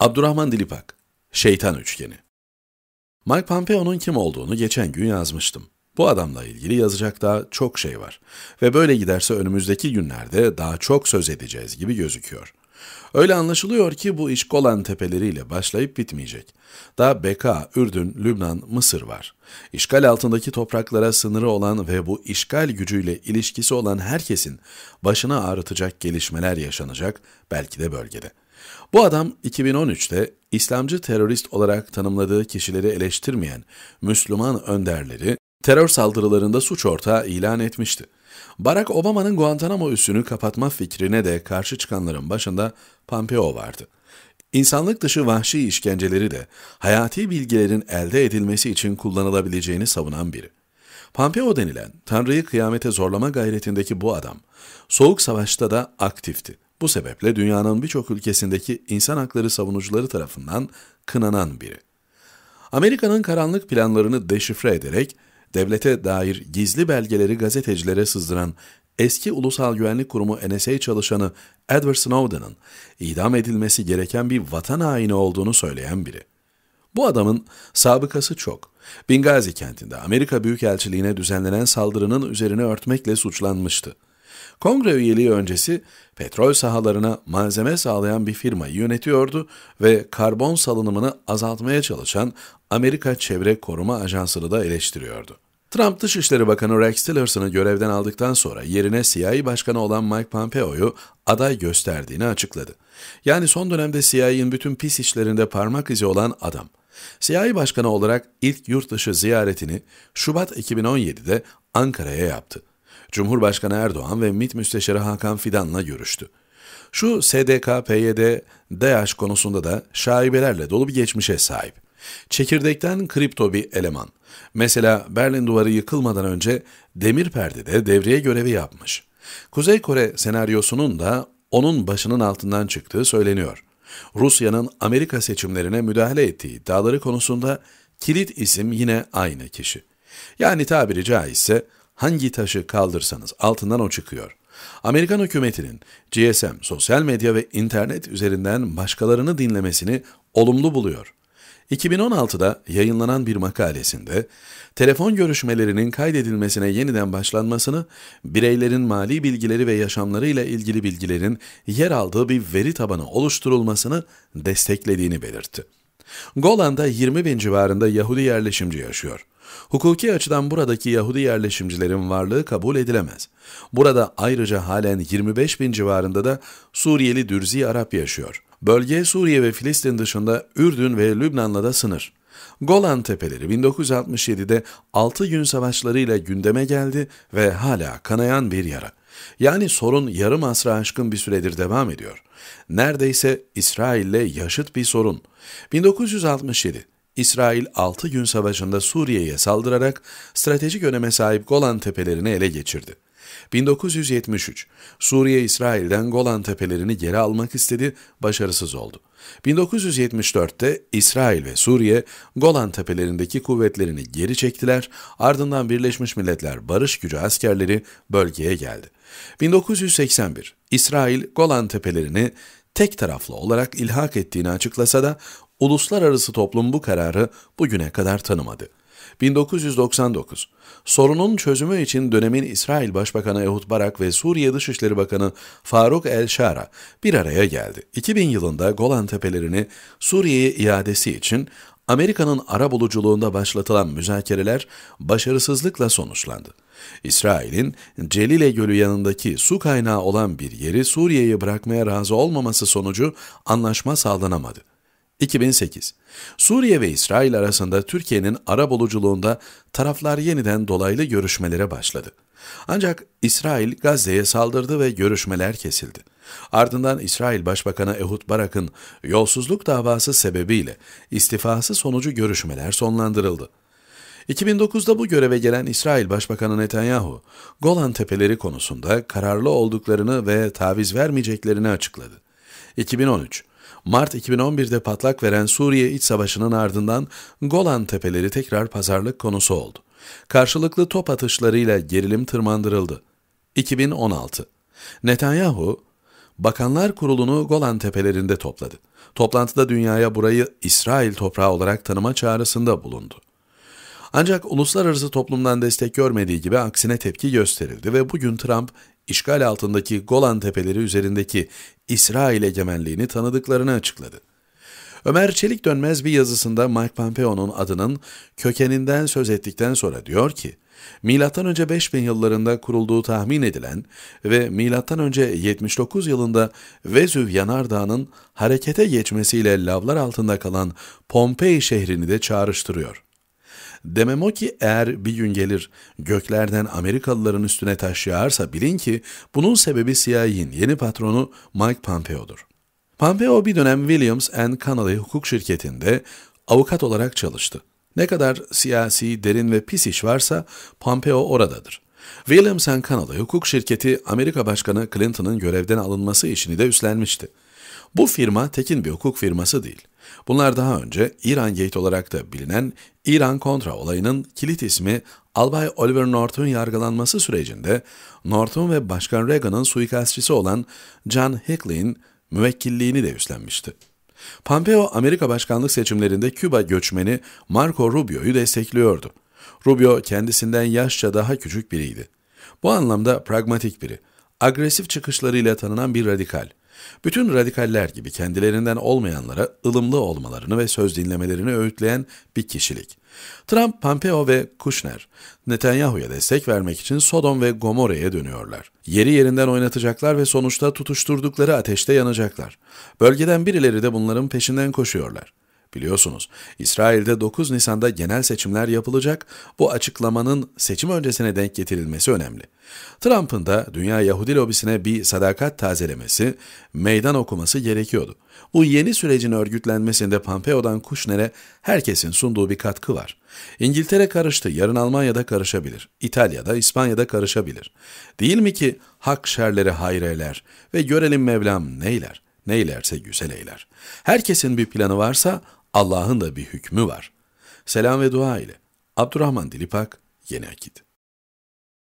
Abdurrahman Dilipak, Şeytan Üçgeni Mike Pompeo'nun kim olduğunu geçen gün yazmıştım. Bu adamla ilgili yazacak daha çok şey var ve böyle giderse önümüzdeki günlerde daha çok söz edeceğiz gibi gözüküyor. Öyle anlaşılıyor ki bu iş Golan tepeleriyle başlayıp bitmeyecek. Daha Beka, Ürdün, Lübnan, Mısır var. İşgal altındaki topraklara sınırı olan ve bu işgal gücüyle ilişkisi olan herkesin başına ağrıtacak gelişmeler yaşanacak belki de bölgede.'' Bu adam 2013'te İslamcı terörist olarak tanımladığı kişileri eleştirmeyen Müslüman önderleri terör saldırılarında suç ortağı ilan etmişti. Barack Obama'nın Guantanamo üssünü kapatma fikrine de karşı çıkanların başında Pompeo vardı. İnsanlık dışı vahşi işkenceleri de hayati bilgilerin elde edilmesi için kullanılabileceğini savunan biri. Pompeo denilen Tanrı'yı kıyamete zorlama gayretindeki bu adam, Soğuk Savaş'ta da aktifti. Bu sebeple dünyanın birçok ülkesindeki insan hakları savunucuları tarafından kınanan biri. Amerika'nın karanlık planlarını deşifre ederek devlete dair gizli belgeleri gazetecilere sızdıran eski Ulusal Güvenlik Kurumu NSA çalışanı Edward Snowden'ın idam edilmesi gereken bir vatan haini olduğunu söyleyen biri. Bu adamın sabıkası çok. Bingazi kentinde Amerika Büyükelçiliğine düzenlenen saldırının üzerine örtmekle suçlanmıştı. Kongre üyeliği öncesi petrol sahalarına malzeme sağlayan bir firmayı yönetiyordu ve karbon salınımını azaltmaya çalışan Amerika Çevre Koruma Ajansı'nı da eleştiriyordu. Trump Dışişleri Bakanı Rex Tillerson'ı görevden aldıktan sonra yerine CIA Başkanı olan Mike Pompeo'yu aday gösterdiğini açıkladı. Yani son dönemde CIA'in bütün pis işlerinde parmak izi olan adam. CIA Başkanı olarak ilk yurt dışı ziyaretini Şubat 2017'de Ankara'ya yaptı. Cumhurbaşkanı Erdoğan ve MİT Müsteşarı Hakan Fidan'la görüştü. Şu SDK, PYD, DAEŞ konusunda da şaibelerle dolu bir geçmişe sahip. Çekirdekten kripto bir eleman. Mesela Berlin Duvarı yıkılmadan önce demir perdede devriye görevi yapmış. Kuzey Kore senaryosunun da onun başının altından çıktığı söyleniyor. Rusya'nın Amerika seçimlerine müdahale ettiği iddiaları konusunda kilit isim yine aynı kişi. Yani tabiri caizse Hangi taşı kaldırsanız altından o çıkıyor. Amerikan hükümetinin GSM, sosyal medya ve internet üzerinden başkalarını dinlemesini olumlu buluyor. 2016'da yayınlanan bir makalesinde telefon görüşmelerinin kaydedilmesine yeniden başlanmasını, bireylerin mali bilgileri ve yaşamlarıyla ilgili bilgilerin yer aldığı bir veri tabanı oluşturulmasını desteklediğini belirtti. Golan'da 20 bin civarında Yahudi yerleşimci yaşıyor. Hukuki açıdan buradaki Yahudi yerleşimcilerin varlığı kabul edilemez. Burada ayrıca halen 25 bin civarında da Suriyeli Dürzi Arap yaşıyor. Bölge Suriye ve Filistin dışında Ürdün ve Lübnan'la da sınır. Golan Tepeleri 1967'de 6 gün savaşlarıyla gündeme geldi ve hala kanayan bir yara. Yani sorun yarım asra aşkın bir süredir devam ediyor. Neredeyse İsrail'le yaşıt bir sorun. 1967 İsrail 6 gün savaşında Suriye'ye saldırarak stratejik öneme sahip Golan tepelerini ele geçirdi. 1973 Suriye İsrail'den Golan tepelerini geri almak istedi, başarısız oldu. 1974'te İsrail ve Suriye Golan tepelerindeki kuvvetlerini geri çektiler. Ardından Birleşmiş Milletler Barış Gücü askerleri bölgeye geldi. 1981 İsrail Golan tepelerini tek taraflı olarak ilhak ettiğini açıklasa da Uluslararası toplum bu kararı bugüne kadar tanımadı. 1999. Sorunun çözümü için dönemin İsrail Başbakanı Ehud Barak ve Suriye Dışişleri Bakanı Faruk El-Şara bir araya geldi. 2000 yılında Golan Tepelerini Suriye'ye iadesi için Amerika'nın ara buluculuğunda başlatılan müzakereler başarısızlıkla sonuçlandı. İsrail'in Celile Gölü yanındaki su kaynağı olan bir yeri Suriye'yi bırakmaya razı olmaması sonucu anlaşma sağlanamadı. 2008 Suriye ve İsrail arasında Türkiye'nin ara buluculuğunda taraflar yeniden dolaylı görüşmelere başladı. Ancak İsrail Gazze'ye saldırdı ve görüşmeler kesildi. Ardından İsrail Başbakanı Ehud Barak'ın yolsuzluk davası sebebiyle istifası sonucu görüşmeler sonlandırıldı. 2009'da bu göreve gelen İsrail Başbakanı Netanyahu, Golan Tepeleri konusunda kararlı olduklarını ve taviz vermeyeceklerini açıkladı. 2013 Mart 2011'de patlak veren Suriye iç savaşının ardından Golan Tepeleri tekrar pazarlık konusu oldu. Karşılıklı top atışlarıyla gerilim tırmandırıldı. 2016 Netanyahu, Bakanlar Kurulu'nu Golan Tepelerinde topladı. Toplantıda dünyaya burayı İsrail toprağı olarak tanıma çağrısında bulundu. Ancak uluslararası toplumdan destek görmediği gibi aksine tepki gösterildi ve bugün Trump işgal altındaki Golan Tepeleri üzerindeki İsrail egemenliğini tanıdıklarını açıkladı. Ömer Çelik Dönmez bir yazısında Mike Pompeo'nun adının kökeninden söz ettikten sonra diyor ki, M.Ö. 5000 yıllarında kurulduğu tahmin edilen ve M.Ö. 79 yılında Vezüv yanardağının harekete geçmesiyle lavlar altında kalan Pompei şehrini de çağrıştırıyor. Demem o ki eğer bir gün gelir göklerden Amerikalıların üstüne taş yağarsa bilin ki bunun sebebi CIA'in yeni patronu Mike Pompeo'dur. Pompeo bir dönem Williams Connolly hukuk şirketinde avukat olarak çalıştı. Ne kadar siyasi, derin ve pis iş varsa Pompeo oradadır. Williams Connolly hukuk şirketi Amerika Başkanı Clinton'ın görevden alınması işini de üstlenmişti. Bu firma tekin bir hukuk firması değil. Bunlar daha önce İran Gate olarak da bilinen İran Kontra olayının kilit ismi Albay Oliver North'un yargılanması sürecinde North'un ve Başkan Reagan'ın suikastçısı olan John Hickey'in müvekkilliğini de üstlenmişti. Pompeo, Amerika başkanlık seçimlerinde Küba göçmeni Marco Rubio'yu destekliyordu. Rubio kendisinden yaşça daha küçük biriydi. Bu anlamda pragmatik biri, agresif çıkışlarıyla tanınan bir radikal. Bütün radikaller gibi kendilerinden olmayanlara ılımlı olmalarını ve söz dinlemelerini öğütleyen bir kişilik. Trump, Pompeo ve Kushner, Netanyahu'ya destek vermek için Sodom ve Gomorre'ye dönüyorlar. Yeri yerinden oynatacaklar ve sonuçta tutuşturdukları ateşte yanacaklar. Bölgeden birileri de bunların peşinden koşuyorlar. Biliyorsunuz İsrail'de 9 Nisan'da genel seçimler yapılacak. Bu açıklamanın seçim öncesine denk getirilmesi önemli. Trump'ın da Dünya Yahudi lobisine bir sadakat tazelemesi, meydan okuması gerekiyordu. Bu yeni sürecin örgütlenmesinde Pompeo'dan Kushner'e herkesin sunduğu bir katkı var. İngiltere karıştı, yarın Almanya'da karışabilir, İtalya'da, İspanya'da karışabilir. Değil mi ki hak şerleri hayreler ve görelim Mevlam neyler? neylerse güzel eyler. Herkesin bir planı varsa Allah'ın da bir hükmü var. Selam ve dua ile. Abdurrahman Dilipak, Yeni Akit.